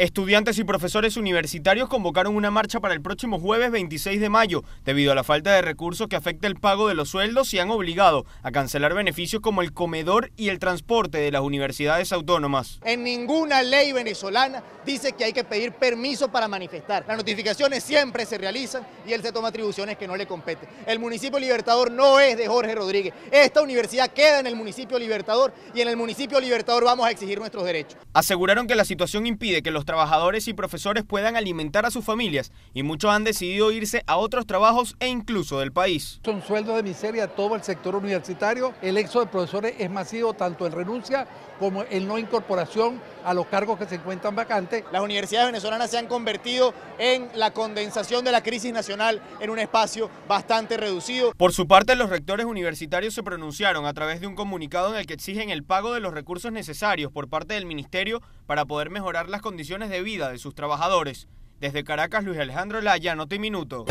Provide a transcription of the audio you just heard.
Estudiantes y profesores universitarios convocaron una marcha para el próximo jueves 26 de mayo debido a la falta de recursos que afecta el pago de los sueldos y han obligado a cancelar beneficios como el comedor y el transporte de las universidades autónomas. En ninguna ley venezolana dice que hay que pedir permiso para manifestar. Las notificaciones siempre se realizan y él se toma atribuciones que no le competen. El municipio Libertador no es de Jorge Rodríguez. Esta universidad queda en el municipio Libertador y en el municipio Libertador vamos a exigir nuestros derechos. Aseguraron que la situación impide que los trabajadores y profesores puedan alimentar a sus familias y muchos han decidido irse a otros trabajos e incluso del país. Son sueldos de miseria todo el sector universitario. El éxodo de profesores es masivo tanto en renuncia como en no incorporación a los cargos que se encuentran vacantes. Las universidades venezolanas se han convertido en la condensación de la crisis nacional en un espacio bastante reducido. Por su parte, los rectores universitarios se pronunciaron a través de un comunicado en el que exigen el pago de los recursos necesarios por parte del ministerio para poder mejorar las condiciones de vida de sus trabajadores. Desde Caracas, Luis Alejandro Laya, Noti Minuto.